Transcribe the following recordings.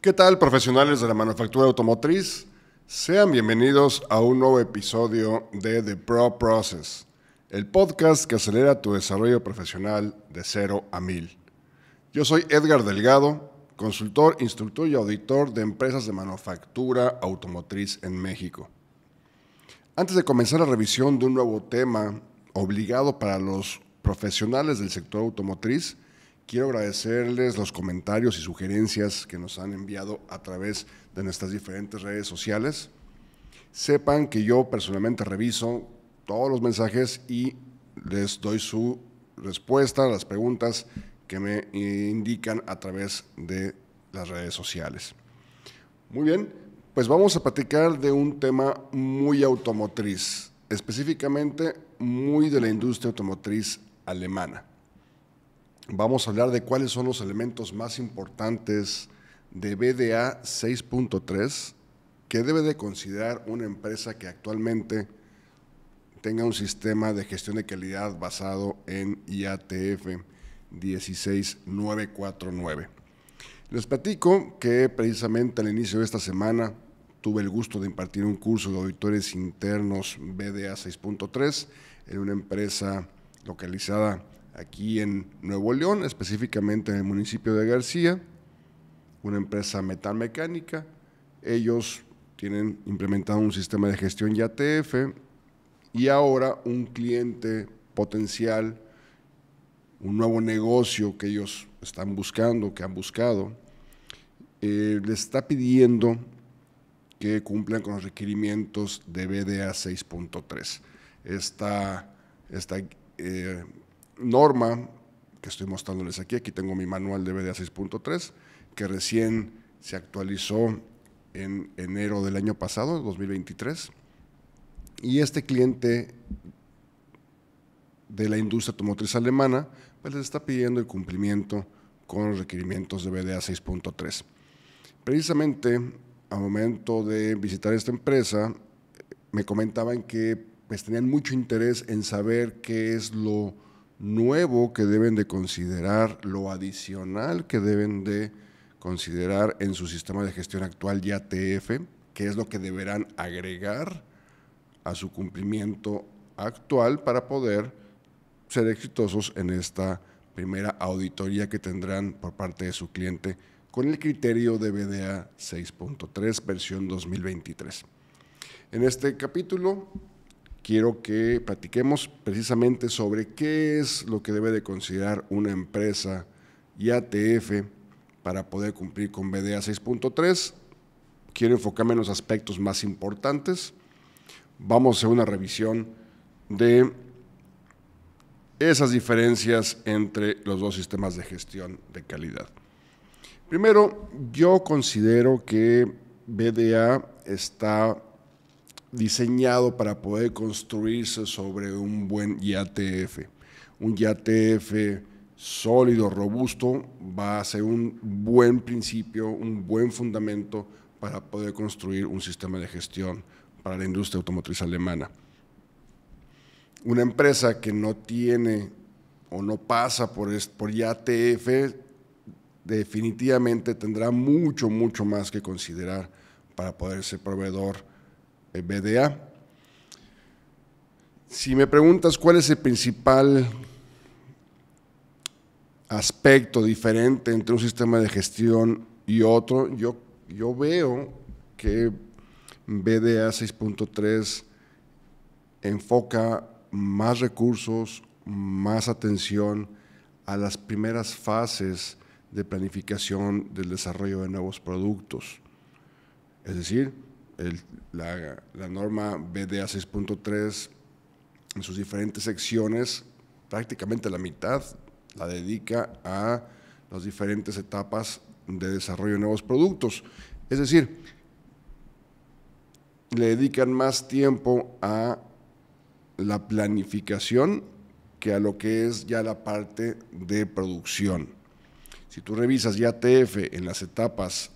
¿Qué tal profesionales de la manufactura automotriz? Sean bienvenidos a un nuevo episodio de The Pro Process, el podcast que acelera tu desarrollo profesional de cero a mil. Yo soy Edgar Delgado, consultor, instructor y auditor de empresas de manufactura automotriz en México. Antes de comenzar la revisión de un nuevo tema obligado para los profesionales del sector automotriz, quiero agradecerles los comentarios y sugerencias que nos han enviado a través de nuestras diferentes redes sociales. Sepan que yo personalmente reviso todos los mensajes y les doy su respuesta a las preguntas que me indican a través de las redes sociales. Muy bien, pues vamos a platicar de un tema muy automotriz, específicamente muy de la industria automotriz alemana. Vamos a hablar de cuáles son los elementos más importantes de BDA 6.3 que debe de considerar una empresa que actualmente tenga un sistema de gestión de calidad basado en IATF 16949. Les platico que precisamente al inicio de esta semana tuve el gusto de impartir un curso de auditores internos BDA 6.3 en una empresa localizada aquí en Nuevo León, específicamente en el municipio de García, una empresa metalmecánica. Ellos tienen implementado un sistema de gestión YATF y ahora un cliente potencial un nuevo negocio que ellos están buscando, que han buscado, eh, les está pidiendo que cumplan con los requerimientos de BDA 6.3. Esta, esta eh, norma que estoy mostrándoles aquí, aquí tengo mi manual de BDA 6.3, que recién se actualizó en enero del año pasado, 2023, y este cliente de la industria automotriz alemana pues les está pidiendo el cumplimiento con los requerimientos de BDA 6.3. Precisamente al momento de visitar esta empresa, me comentaban que pues, tenían mucho interés en saber qué es lo nuevo que deben de considerar, lo adicional que deben de considerar en su sistema de gestión actual ya TF, qué es lo que deberán agregar a su cumplimiento actual para poder ser exitosos en esta primera auditoría que tendrán por parte de su cliente con el criterio de BDA 6.3 versión 2023. En este capítulo quiero que platiquemos precisamente sobre qué es lo que debe de considerar una empresa y ATF para poder cumplir con BDA 6.3. Quiero enfocarme en los aspectos más importantes. Vamos a una revisión de esas diferencias entre los dos sistemas de gestión de calidad. Primero, yo considero que BDA está diseñado para poder construirse sobre un buen IATF. Un IATF sólido, robusto, va a ser un buen principio, un buen fundamento para poder construir un sistema de gestión para la industria automotriz alemana una empresa que no tiene o no pasa por, por definitivamente tendrá mucho, mucho más que considerar para poder ser proveedor BDA. Si me preguntas cuál es el principal aspecto diferente entre un sistema de gestión y otro, yo, yo veo que BDA 6.3 enfoca más recursos, más atención a las primeras fases de planificación del desarrollo de nuevos productos. Es decir, la norma BDA 6.3 en sus diferentes secciones, prácticamente la mitad la dedica a las diferentes etapas de desarrollo de nuevos productos. Es decir, le dedican más tiempo a la planificación que a lo que es ya la parte de producción. Si tú revisas ya en las etapas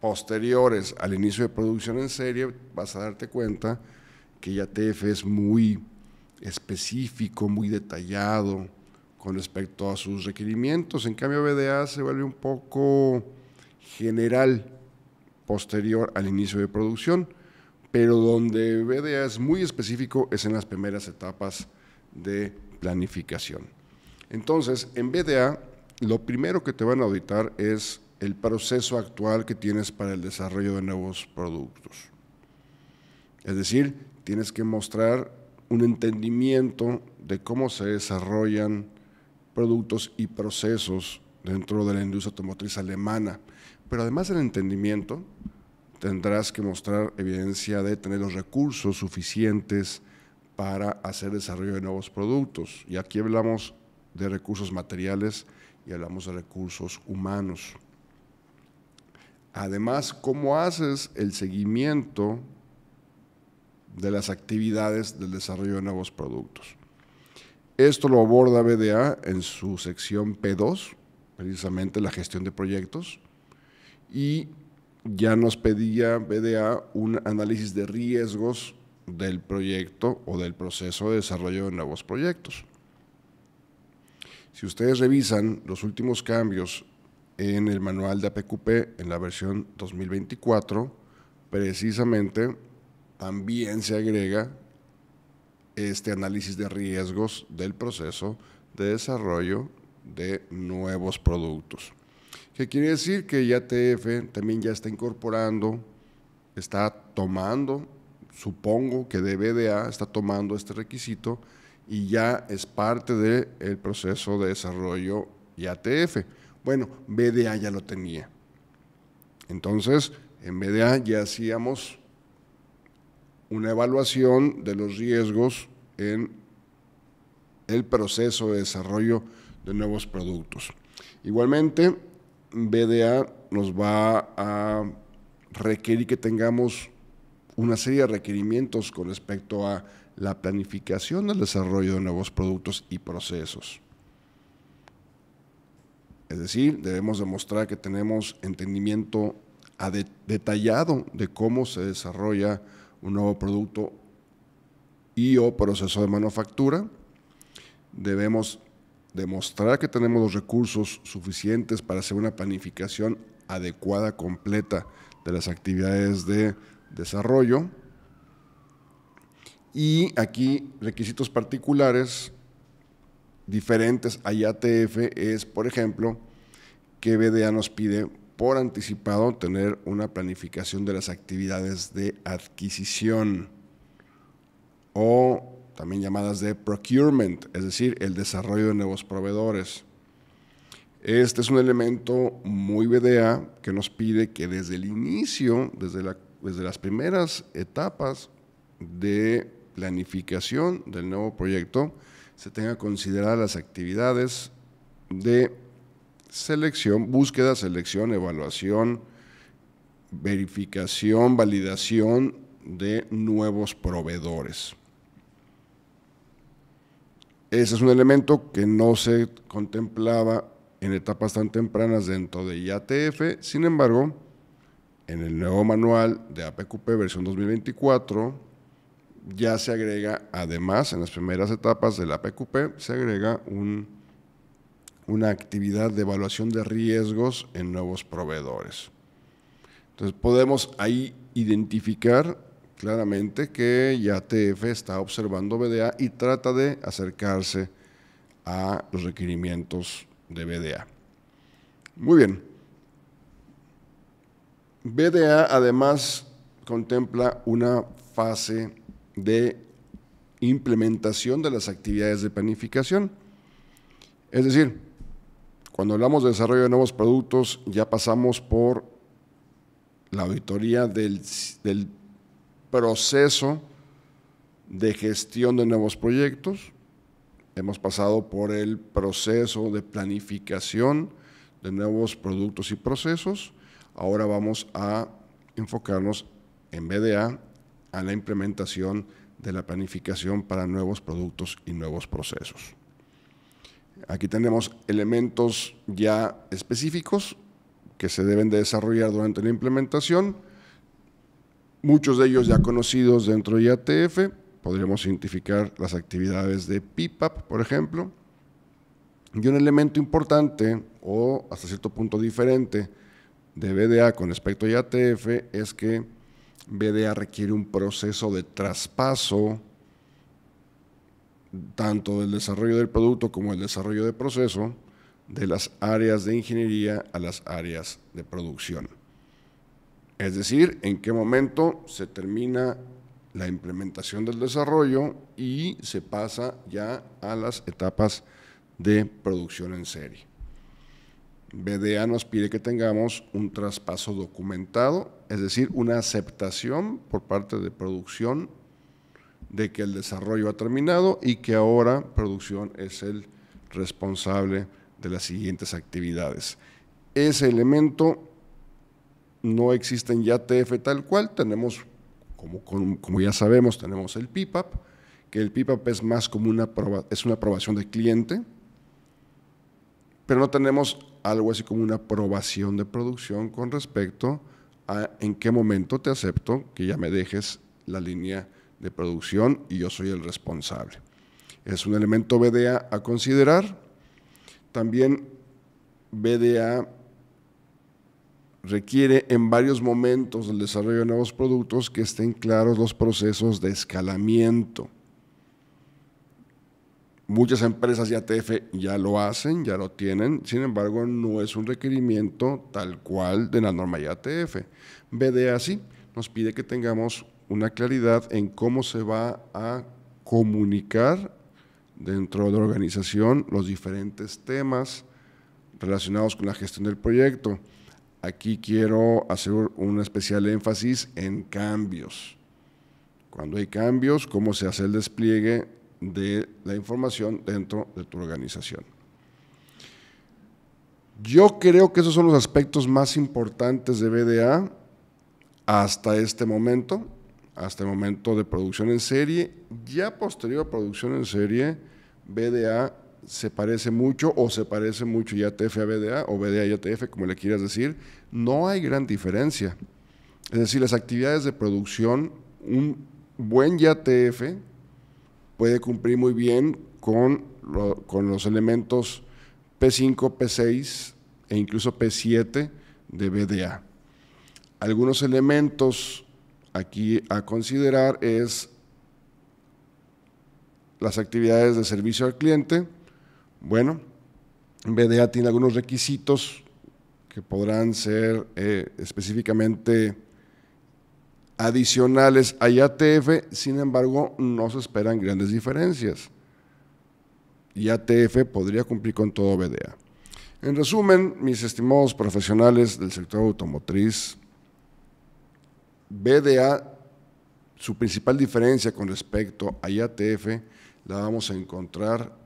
posteriores al inicio de producción en serie, vas a darte cuenta que ya es muy específico, muy detallado con respecto a sus requerimientos. En cambio, BDA se vuelve un poco general posterior al inicio de producción pero donde BDA es muy específico es en las primeras etapas de planificación. Entonces, en BDA, lo primero que te van a auditar es el proceso actual que tienes para el desarrollo de nuevos productos. Es decir, tienes que mostrar un entendimiento de cómo se desarrollan productos y procesos dentro de la industria automotriz alemana. Pero además del entendimiento, tendrás que mostrar evidencia de tener los recursos suficientes para hacer desarrollo de nuevos productos. Y aquí hablamos de recursos materiales y hablamos de recursos humanos. Además, ¿cómo haces el seguimiento de las actividades del desarrollo de nuevos productos? Esto lo aborda BDA en su sección P2, precisamente la gestión de proyectos, y ya nos pedía BDA un análisis de riesgos del proyecto o del proceso de desarrollo de nuevos proyectos. Si ustedes revisan los últimos cambios en el manual de APQP en la versión 2024, precisamente también se agrega este análisis de riesgos del proceso de desarrollo de nuevos productos. ¿Qué quiere decir? Que IATF también ya está incorporando, está tomando, supongo que de BDA está tomando este requisito y ya es parte del proceso de desarrollo IATF. Bueno, BDA ya lo tenía. Entonces, en BDA ya hacíamos una evaluación de los riesgos en el proceso de desarrollo de nuevos productos. Igualmente, BDA nos va a requerir que tengamos una serie de requerimientos con respecto a la planificación del desarrollo de nuevos productos y procesos. Es decir, debemos demostrar que tenemos entendimiento detallado de cómo se desarrolla un nuevo producto y o proceso de manufactura. Debemos demostrar que tenemos los recursos suficientes para hacer una planificación adecuada, completa de las actividades de desarrollo. Y aquí requisitos particulares diferentes a IATF es, por ejemplo, que BDA nos pide por anticipado tener una planificación de las actividades de adquisición o también llamadas de procurement, es decir, el desarrollo de nuevos proveedores. Este es un elemento muy BDA que nos pide que desde el inicio, desde, las primeras etapas de planificación del nuevo proyecto, se tenga consideradas las actividades de selección, búsqueda, selección, evaluación, verificación, validación de nuevos proveedores. Ese es un elemento que no se contemplaba en etapas tan tempranas dentro de IATF, sin embargo, en el nuevo manual de APQP versión 2024 ya se agrega, además, en las primeras etapas del APQP, se agrega una actividad de evaluación de riesgos en nuevos proveedores. Entonces podemos ahí identificar claramente que TF está observando BDA y trata de acercarse a los requerimientos de BDA. Muy bien. BDA además contempla una fase de implementación de las actividades de planificación. Es decir, cuando hablamos de desarrollo de nuevos productos, ya pasamos por la auditoría del, del proceso de gestión de nuevos proyectos, hemos pasado por el proceso de planificación de nuevos productos y procesos, ahora vamos a enfocarnos en BDA a la implementación de la planificación para nuevos productos y nuevos procesos. Aquí tenemos elementos ya específicos que se deben de desarrollar durante la implementación muchos de ellos ya conocidos dentro de IATF. Podríamos identificar las actividades de PIPAP, por ejemplo. Y un elemento importante o hasta cierto punto diferente de BDA con respecto a IATF es que BDA requiere un proceso de traspaso tanto del desarrollo del producto como el desarrollo de proceso de las áreas de ingeniería a las áreas de producción. Es decir, en qué momento se termina la implementación del desarrollo y se pasa ya a las etapas de producción en serie. BDA nos pide que tengamos un traspaso documentado, es decir, una aceptación por parte de producción de que el desarrollo ha terminado y que ahora producción es el responsable de las siguientes actividades. Ese elemento no existen ya TF tal cual, tenemos, como, como, ya sabemos, tenemos el PIPAP, que el PIPAP es más como una, es una aprobación de cliente, pero no tenemos algo así como una aprobación de producción con respecto a en qué momento te acepto que ya me dejes la línea de producción y yo soy el responsable. Es un elemento BDA a considerar. También BDA requiere en varios momentos del desarrollo de nuevos productos que estén claros los procesos de escalamiento. Muchas empresas IATF ya lo hacen, ya lo tienen, sin embargo no es un requerimiento tal cual de la norma IATF. BDA sí nos pide que tengamos una claridad en cómo se va a comunicar dentro de la organización los diferentes temas relacionados con la gestión del proyecto aquí quiero hacer un especial énfasis en cambios. Cuando hay cambios, cómo se hace el despliegue de la información dentro de tu organización. Yo creo que esos son los aspectos más importantes de BDA hasta este momento, hasta el momento de producción en serie. Ya posterior a producción en serie, BDA se parece mucho o se parece mucho YATF a BDA o BDA a YATF, como le quieras decir, no hay gran diferencia. Es decir, las actividades de producción, un buen YATF puede cumplir muy bien con, con los elementos P5, P6 e incluso P7 de BDA. Algunos elementos aquí a considerar es las actividades de servicio al cliente, bueno, BDA tiene algunos requisitos que podrán ser eh, específicamente adicionales a IATF, sin embargo, no se esperan grandes diferencias. IATF podría cumplir con todo BDA. En resumen, mis estimados profesionales del sector automotriz, BDA, su principal diferencia con respecto a IATF, la vamos a encontrar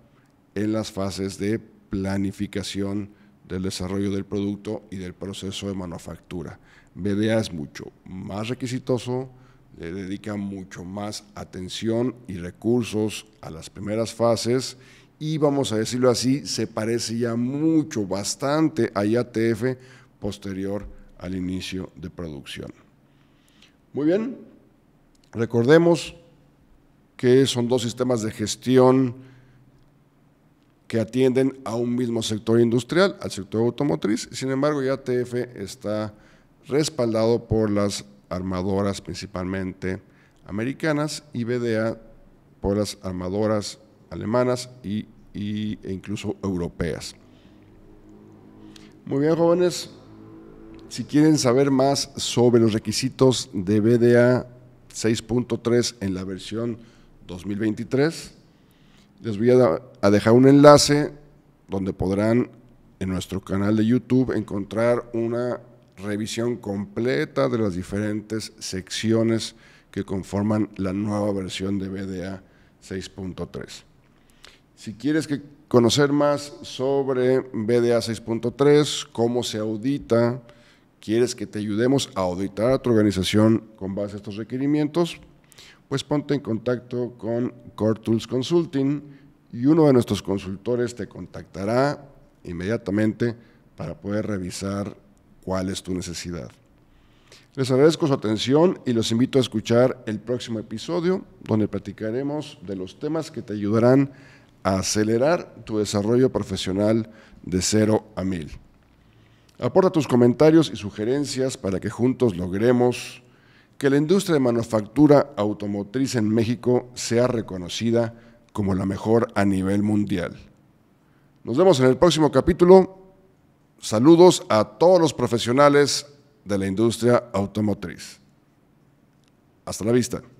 en las fases de planificación del desarrollo del producto y del proceso de manufactura. BDA es mucho más requisitoso, le dedica mucho más atención y recursos a las primeras fases y vamos a decirlo así, se parece ya mucho, bastante a IATF posterior al inicio de producción. Muy bien, recordemos que son dos sistemas de gestión que atienden a un mismo sector industrial, al sector automotriz. Sin embargo, ya TF está respaldado por las armadoras principalmente americanas y BDA por las armadoras alemanas y, e incluso europeas. Muy bien, jóvenes. Si quieren saber más sobre los requisitos de BDA 6.3 en la versión 2023, les voy a, dejar un enlace donde podrán en nuestro canal de YouTube encontrar una revisión completa de las diferentes secciones que conforman la nueva versión de BDA 6.3. Si quieres que conocer más sobre BDA 6.3, cómo se audita, quieres que te ayudemos a auditar a tu organización con base a estos requerimientos, pues ponte en contacto con Core Tools Consulting y uno de nuestros consultores te contactará inmediatamente para poder revisar cuál es tu necesidad. Les agradezco su atención y los invito a escuchar el próximo episodio donde platicaremos de los temas que te ayudarán a acelerar tu desarrollo profesional de cero a mil. Aporta tus comentarios y sugerencias para que juntos logremos que la industria de manufactura automotriz en México sea reconocida como la mejor a nivel mundial. Nos vemos en el próximo capítulo. Saludos a todos los profesionales de la industria automotriz. Hasta la vista.